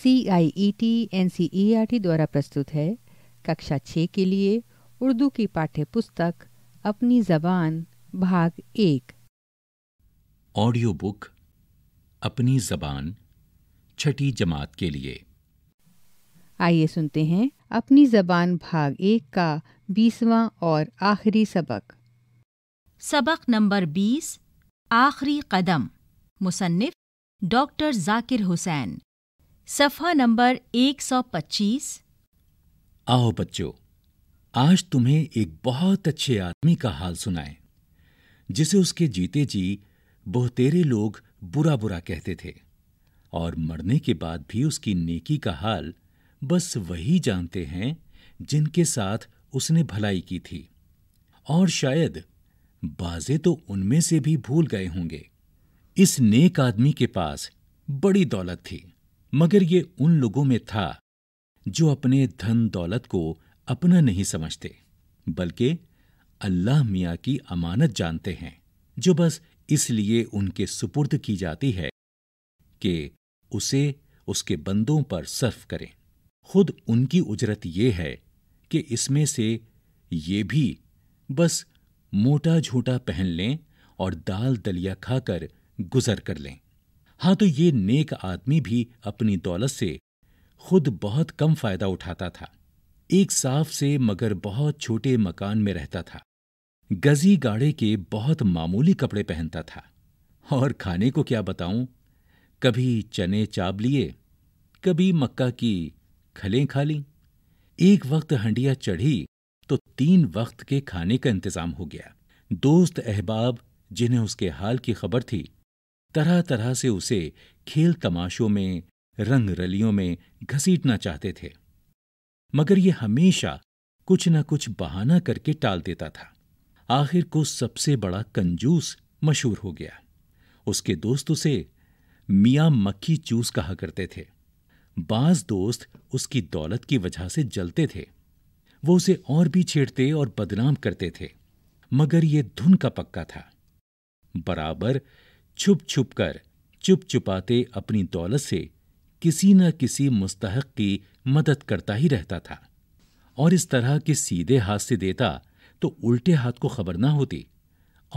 C I E T N C E R T द्वारा प्रस्तुत है कक्षा छः के लिए उर्दू की पाठ्य पुस्तक अपनी जबान भाग एक ऑडियो बुक अपनी जबान छठी जमात के लिए आइए सुनते हैं अपनी जबान भाग एक का बीसवां और आखिरी सबक सबक नंबर बीस आखिरी कदम मुसन्फ डॉक्टर जाकिर हुसैन सफा नंबर 125 आओ बच्चों आज तुम्हें एक बहुत अच्छे आदमी का हाल सुनाए जिसे उसके जीते जी बहुतेरे लोग बुरा बुरा कहते थे और मरने के बाद भी उसकी नेकी का हाल बस वही जानते हैं जिनके साथ उसने भलाई की थी और शायद बाजे तो उनमें से भी भूल गए होंगे इस नेक आदमी के पास बड़ी दौलत थी मगर ये उन लोगों में था जो अपने धन दौलत को अपना नहीं समझते बल्कि अल्लाह मियाँ की अमानत जानते हैं जो बस इसलिए उनके सुपुर्द की जाती है कि उसे उसके बंदों पर सर्फ करें खुद उनकी उजरत ये है कि इसमें से ये भी बस मोटा झूठा पहन लें और दाल दलिया खाकर गुजर कर लें हाँ तो ये नेक आदमी भी अपनी दौलत से खुद बहुत कम फायदा उठाता था एक साफ से मगर बहुत छोटे मकान में रहता था गजी गाड़े के बहुत मामूली कपड़े पहनता था और खाने को क्या बताऊं कभी चने चाब लिए कभी मक्का की खलें खा ली एक वक्त हंडिया चढ़ी तो तीन वक्त के खाने का इंतजाम हो गया दोस्त अहबाब जिन्हें उसके हाल की खबर थी तरह तरह से उसे खेल तमाशों में रंग रलियों में घसीटना चाहते थे मगर यह हमेशा कुछ न कुछ बहाना करके टाल देता था आखिर को सबसे बड़ा कंजूस मशहूर हो गया उसके दोस्त उसे मियाँ मक्खी चूस कहा करते थे बाज दोस्त उसकी दौलत की वजह से जलते थे वो उसे और भी छेड़ते और बदनाम करते थे मगर ये धुन का पक्का था बराबर छुप छुप कर चुप चुपाते अपनी दौलत से किसी न किसी मुस्तहक की मदद करता ही रहता था और इस तरह के सीधे हाथ से देता तो उल्टे हाथ को खबर ना होती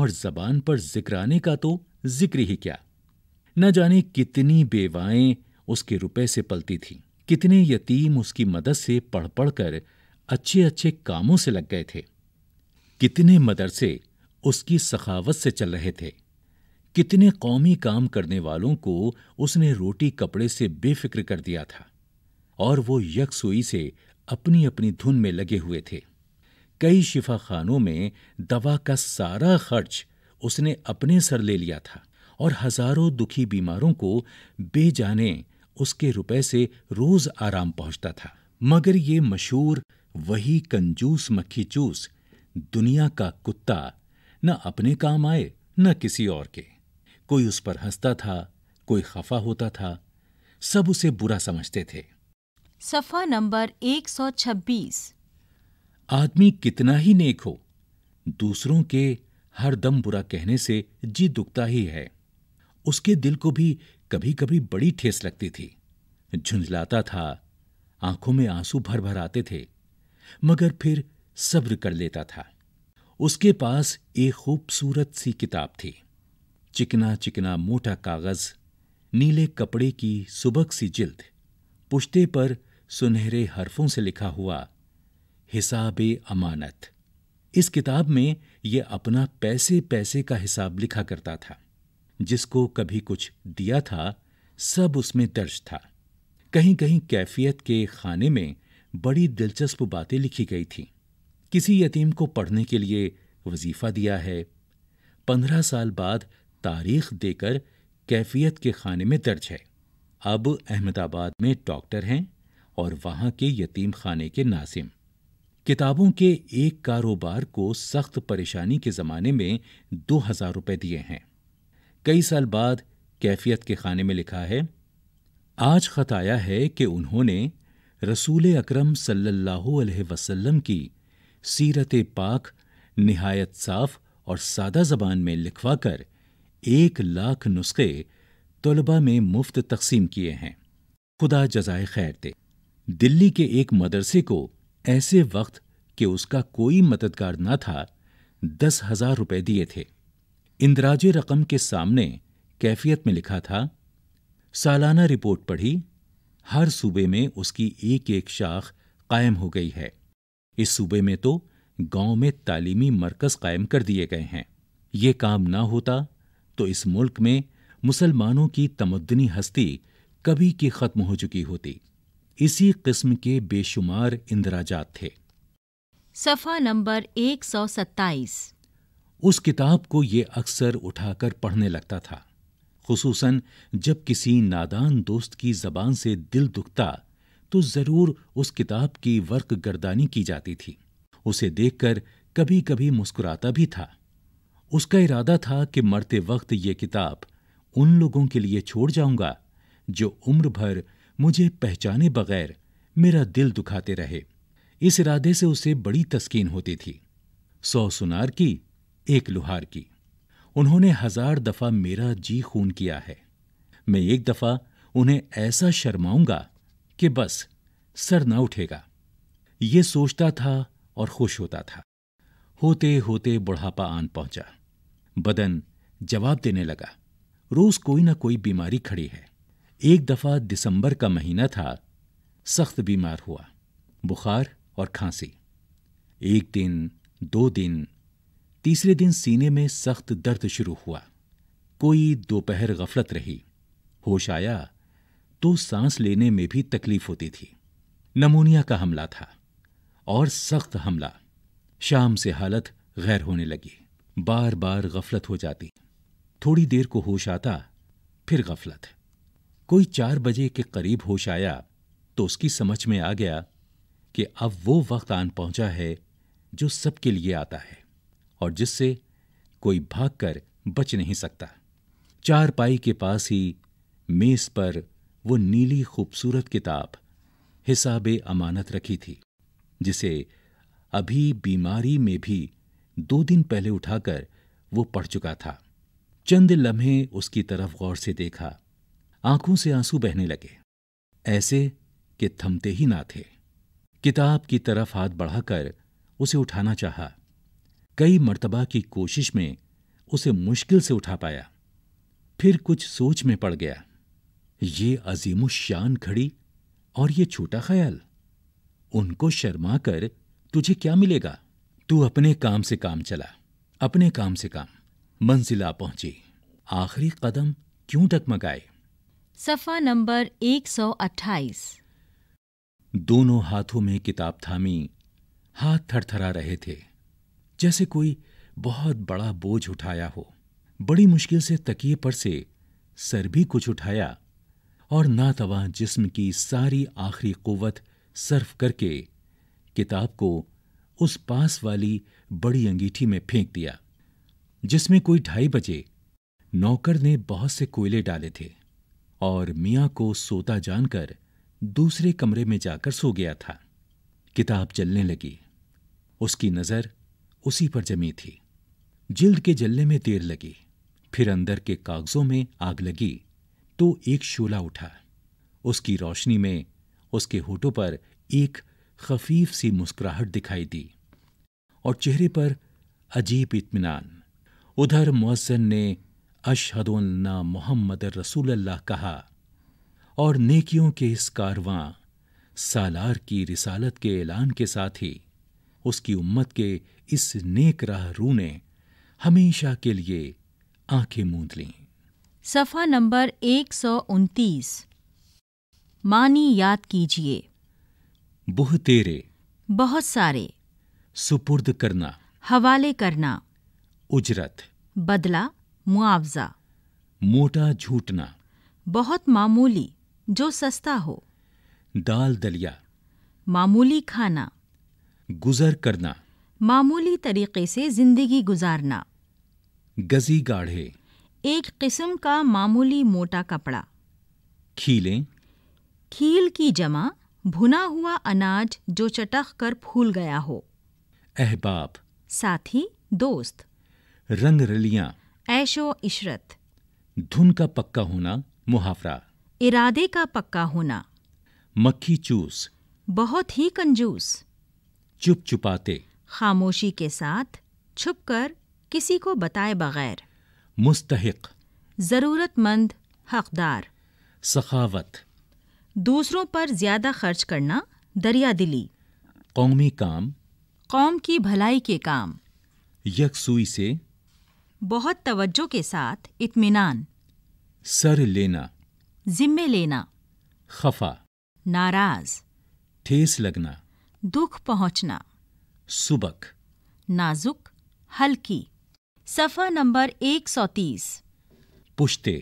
और जबान पर जिक्राने का तो जिक्र ही क्या न जाने कितनी बेवाएं उसके रुपए से पलती थीं कितने यतीम उसकी मदद से पढ़ पढ़ कर अच्छे अच्छे कामों से लग गए थे कितने मदरसे उसकी सखावत से चल रहे थे कितने कौमी काम करने वालों को उसने रोटी कपड़े से बेफिक्र कर दिया था और वो यकसुई से अपनी अपनी धुन में लगे हुए थे कई शिफा खानों में दवा का सारा खर्च उसने अपने सर ले लिया था और हजारों दुखी बीमारों को बेजाने उसके रुपए से रोज आराम पहुंचता था मगर ये मशहूर वही कंजूस मक्खी चूस दुनिया का कुत्ता न अपने काम आए न किसी और के कोई उस पर हंसता था कोई खफा होता था सब उसे बुरा समझते थे सफा नंबर 126 आदमी कितना ही नेक हो दूसरों के हर दम बुरा कहने से जी दुखता ही है उसके दिल को भी कभी कभी बड़ी ठेस लगती थी झुंझलाता था आंखों में आंसू भर भर आते थे मगर फिर सब्र कर लेता था उसके पास एक खूबसूरत सी किताब थी चिकना चिकना मोटा कागज नीले कपड़े की सुबक सी जिल्द पुश्ते पर सुनहरे हरफों से लिखा हुआ हिसाब अमानत इस किताब में यह अपना पैसे पैसे का हिसाब लिखा करता था जिसको कभी कुछ दिया था सब उसमें दर्ज था कहीं कहीं कैफियत के खाने में बड़ी दिलचस्प बातें लिखी गई थी किसी यतीम को पढ़ने के लिए वजीफा दिया है पंद्रह साल बाद तारीख देकर कैफियत के खाने में दर्ज है अब अहमदाबाद में डॉक्टर हैं और वहाँ के यतीम खाने के नासिम किताबों के एक कारोबार को सख्त परेशानी के ज़माने में दो हज़ार रुपये दिए हैं कई साल बाद कैफियत के खाने में लिखा है आज ख़त आया है कि उन्होंने रसूल अकरम सल्लल्लाहु अलैहि वसल्लम की सीरत पाक निहायत साफ और सादा जबान में लिखवा कर एक लाख नुस्खे तलबा में मुफ्त तकसीम किए हैं खुदा जजाय खैर दे दिल्ली के एक मदरसे को ऐसे वक्त कि उसका कोई मददगार न था दस हजार रुपये दिए थे इंदराज रकम के सामने कैफियत में लिखा था सालाना रिपोर्ट पढ़ी हर सूबे में उसकी एक एक शाख कायम हो गई है इस सूबे में तो गांव में तालीमी मरकज कायम कर दिए गए हैं ये काम ना होता तो इस मुल्क में मुसलमानों की तमद्दनी हस्ती कभी की खत्म हो चुकी होती इसी किस्म के बेशुमार इंदिराजात थे सफा नंबर 127 उस किताब को ये अक्सर उठाकर पढ़ने लगता था खसूस जब किसी नादान दोस्त की जबान से दिल दुखता तो ज़रूर उस किताब की वर्क गर्दानी की जाती थी उसे देखकर कभी कभी मुस्कुराता भी था उसका इरादा था कि मरते वक्त ये किताब उन लोगों के लिए छोड़ जाऊंगा जो उम्र भर मुझे पहचाने बगैर मेरा दिल दुखाते रहे इस इरादे से उसे बड़ी तस्कीन होती थी सौ सुनार की एक लुहार की उन्होंने हजार दफा मेरा जी खून किया है मैं एक दफा उन्हें ऐसा शर्माऊंगा कि बस सर न उठेगा ये सोचता था और खुश होता था होते होते बुढ़ापा आन पहुंचा बदन जवाब देने लगा रोज कोई ना कोई बीमारी खड़ी है एक दफा दिसंबर का महीना था सख्त बीमार हुआ बुखार और खांसी एक दिन दो दिन तीसरे दिन सीने में सख्त दर्द शुरू हुआ कोई दोपहर गफलत रही होश आया तो सांस लेने में भी तकलीफ होती थी नमोनिया का हमला था और सख्त हमला शाम से हालत गैर होने लगी बार बार गफलत हो जाती थोड़ी देर को होश आता फिर गफलत कोई चार बजे के करीब होश आया तो उसकी समझ में आ गया कि अब वो वक्त आन पहुंचा है जो सबके लिए आता है और जिससे कोई भागकर बच नहीं सकता चार पाई के पास ही मेज पर वो नीली खूबसूरत किताब हिसाब अमानत रखी थी जिसे अभी बीमारी में भी दो दिन पहले उठाकर वो पढ़ चुका था चंद लम्हे उसकी तरफ गौर से देखा आंखों से आंसू बहने लगे ऐसे कि थमते ही ना थे किताब की तरफ हाथ बढ़ाकर उसे उठाना चाहा कई मर्तबा की कोशिश में उसे मुश्किल से उठा पाया फिर कुछ सोच में पड़ गया ये अजीम शान खड़ी और ये छोटा ख्याल उनको शर्मा कर तुझे क्या मिलेगा तू अपने काम से काम चला अपने काम से काम मंजिला पहुंची आखिरी कदम क्यों डगमगाए सफा नंबर 128 दोनों हाथों में किताब थामी हाथ थरथरा रहे थे जैसे कोई बहुत बड़ा बोझ उठाया हो बड़ी मुश्किल से तकिए पर से सर भी कुछ उठाया और नातवा जिस्म की सारी आखिरी कुवत सर्फ करके किताब को उस पास वाली बड़ी अंगीठी में फेंक दिया जिसमें कोई ढाई बजे नौकर ने बहुत से कोयले डाले थे और मियाँ को सोता जानकर दूसरे कमरे में जाकर सो गया था किताब जलने लगी उसकी नज़र उसी पर जमी थी जिल्द के जलने में देर लगी फिर अंदर के कागजों में आग लगी तो एक शोला उठा उसकी रोशनी में उसके होठों पर एक खफीफ सी मुस्कुराहट दिखाई दी और चेहरे पर अजीब इतमान उधर मुअज्जन ने अशहदुल्ना मोहम्मद रसूलल्लाह कहा और नेकियों के इस कारवां सालार की रिसालत के ऐलान के साथ ही उसकी उम्मत के इस नेक राह रू ने हमेशा के लिए आंखें मूंद लीं सफ़ा नंबर एक सौ उनतीस मानी याद कीजिए बुह तेरे बहुत सारे सुपुर्द करना हवाले करना उजरत बदला मुआवजा मोटा झूठना बहुत मामूली जो सस्ता हो दाल दलिया मामूली खाना गुजर करना मामूली तरीके से जिंदगी गुजारना गजी गाढ़े एक किस्म का मामूली मोटा कपड़ा खीलें खील की जमा भुना हुआ अनाज जो चटख कर फूल गया हो अहबाब साथी दोस्त रंग रलिया ऐशो इशरत धुन का पक्का होना मुहावरा इरादे का पक्का होना मक्खी चूस बहुत ही कंजूस चुप चुपाते खामोशी के साथ छुपकर किसी को बताए बगैर मुस्तहिक ज़रूरतमंद हकदार सखावत दूसरों पर ज्यादा खर्च करना दरिया दिली कौमी काम कौम की भलाई के काम यकसुई से बहुत तवज्जो के साथ इत्मीनान सर लेना जिम्मे लेना खफा नाराज ठेस लगना दुख पहुंचना सुबक नाजुक हल्की सफ़ा नंबर 130 पुश्ते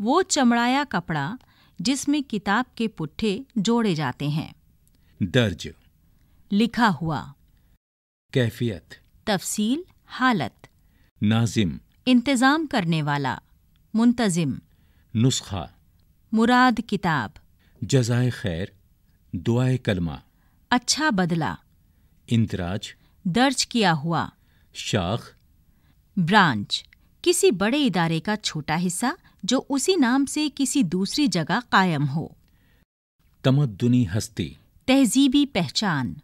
वो चमड़ाया कपड़ा जिसमें किताब के पुट्ठे जोड़े जाते हैं दर्ज लिखा हुआ कैफियत तफसील हालत नाजिम इंतजाम करने वाला मुंतजिम नुस्खा मुराद किताब जजाय खैर दुआए कलमा अच्छा बदला इंदराज दर्ज किया हुआ शाख ब्रांच किसी बड़े इदारे का छोटा हिस्सा जो उसी नाम से किसी दूसरी जगह कायम हो तमद्दुनी हस्ती तहजीबी पहचान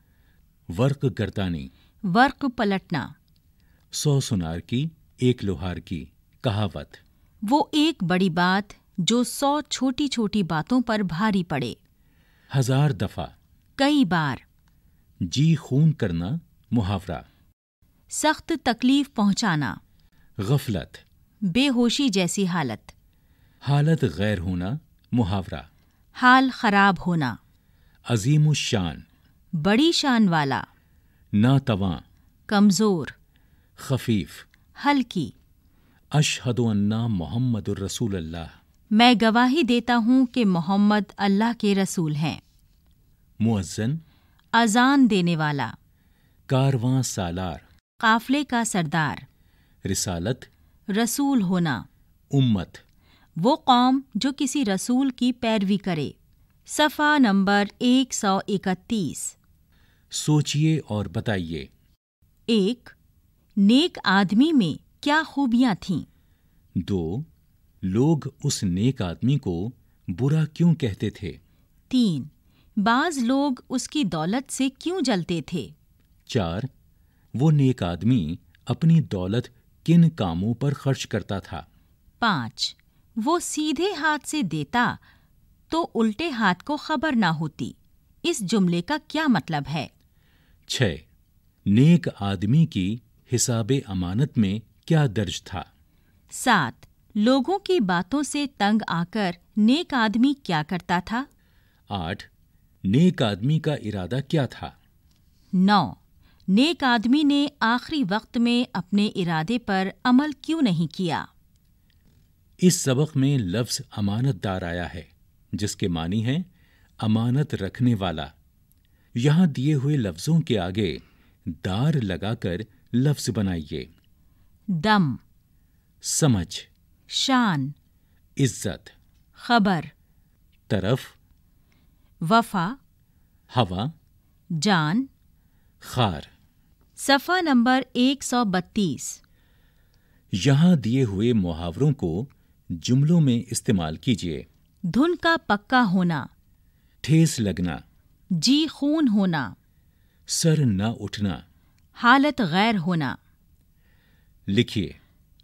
वर्क गर्दानी वर्क पलटना सौ सुनार की एक लोहार की कहावत वो एक बड़ी बात जो सौ छोटी छोटी बातों पर भारी पड़े हजार दफा कई बार जी खून करना मुहावरा सख्त तकलीफ पहुंचाना गफलत बेहोशी जैसी हालत हालत गैर होना मुहावरा हाल खराब होना अजीम शान बड़ी शान वाला नातवा कमज़ोर खफीफ हल्की अशहद अन्ना मोहम्मद रसूल अल्लाह मैं गवाही देता हूँ कि मोहम्मद अल्लाह के रसूल हैं मुअज्जन अजान देने वाला कारवां सालार काफले का सरदार रिसालत रसूल होना उम्मत वो कौम जो किसी रसूल की पैरवी करे सफ़ा नंबर 131 सोचिए और बताइए एक नेक आदमी में क्या खूबियां थीं? दो लोग उस नेक आदमी को बुरा क्यों कहते थे तीन बाज लोग उसकी दौलत से क्यों जलते थे चार वो नेक आदमी अपनी दौलत किन कामों पर खर्च करता था पाँच वो सीधे हाथ से देता तो उल्टे हाथ को खबर ना होती इस जुमले का क्या मतलब है छ नेक आदमी की हिसाब अमानत में क्या दर्ज था सात लोगों की बातों से तंग आकर नेक आदमी क्या करता था आठ नेक आदमी का इरादा क्या था नौ नेक आदमी ने आखिरी वक्त में अपने इरादे पर अमल क्यों नहीं किया इस सबक में लफ्ज अमानत दार आया है जिसके मानी है अमानत रखने वाला यहां दिए हुए लफ्जों के आगे दार लगाकर लफ्ज बनाइए दम समझ शान इज्जत खबर तरफ वफा हवा जान खार सफा नंबर 132 यहां दिए हुए मुहावरों को जुमलों में इस्तेमाल कीजिए धुन का पक्का होना ठेस लगना जी खून होना सर न उठना हालत गैर होना लिखिए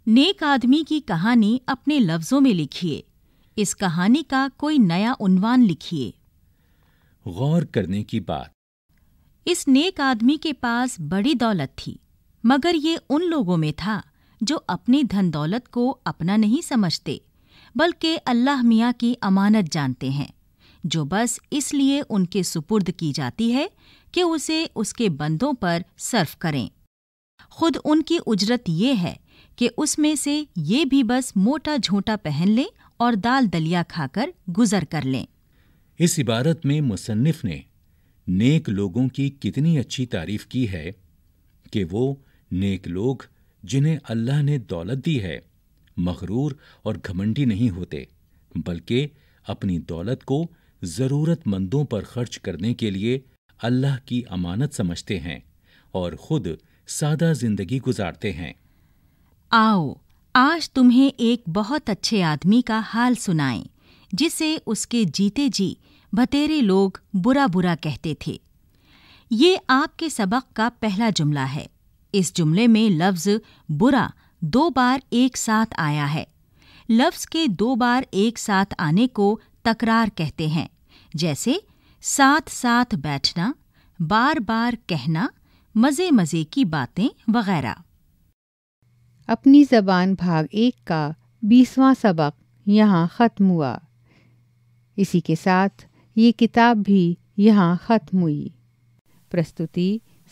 नेक आदमी की कहानी अपने लफ्जों में लिखिए इस कहानी का कोई नया उन्वान लिखिए गौर करने की बात इस नेक आदमी के पास बड़ी दौलत थी मगर ये उन लोगों में था जो अपनी धन दौलत को अपना नहीं समझते बल्कि अल्लाह मियाँ की अमानत जानते हैं जो बस इसलिए उनके सुपुर्द की जाती है कि उसे उसके बंदों पर सर्फ करें खुद उनकी उजरत ये है कि उसमें से ये भी बस मोटा झोंटा पहन लें और दाल दलिया खाकर गुजर कर लें इस इबारत में मुसन्फ ने नेक लोगों की कितनी अच्छी तारीफ की है कि वो नेक लोग जिन्हें अल्लाह ने दौलत दी है मगरूर और घमंडी नहीं होते बल्कि अपनी दौलत को ज़रूरतमंदों पर खर्च करने के लिए अल्लाह की अमानत समझते हैं और खुद सादा जिंदगी गुजारते हैं आओ आज तुम्हें एक बहुत अच्छे आदमी का हाल सुनाएं जिसे उसके जीते जी भतेरे लोग बुरा बुरा कहते थे ये आपके सबक का पहला जुमला है इस जुमले में लफ्ज बुरा दो बार एक साथ आया है लफ्ज के दो बार एक साथ आने को तकरार कहते हैं जैसे साथ साथ बैठना बार बार कहना मज़े मज़े की बातें वगैरह अपनी ज़बान भाग एक का बीसवां सबक यहाँ ख़त्म हुआ इसी के साथ ये किताब भी यहाँ ख़त्म हुई प्रस्तुति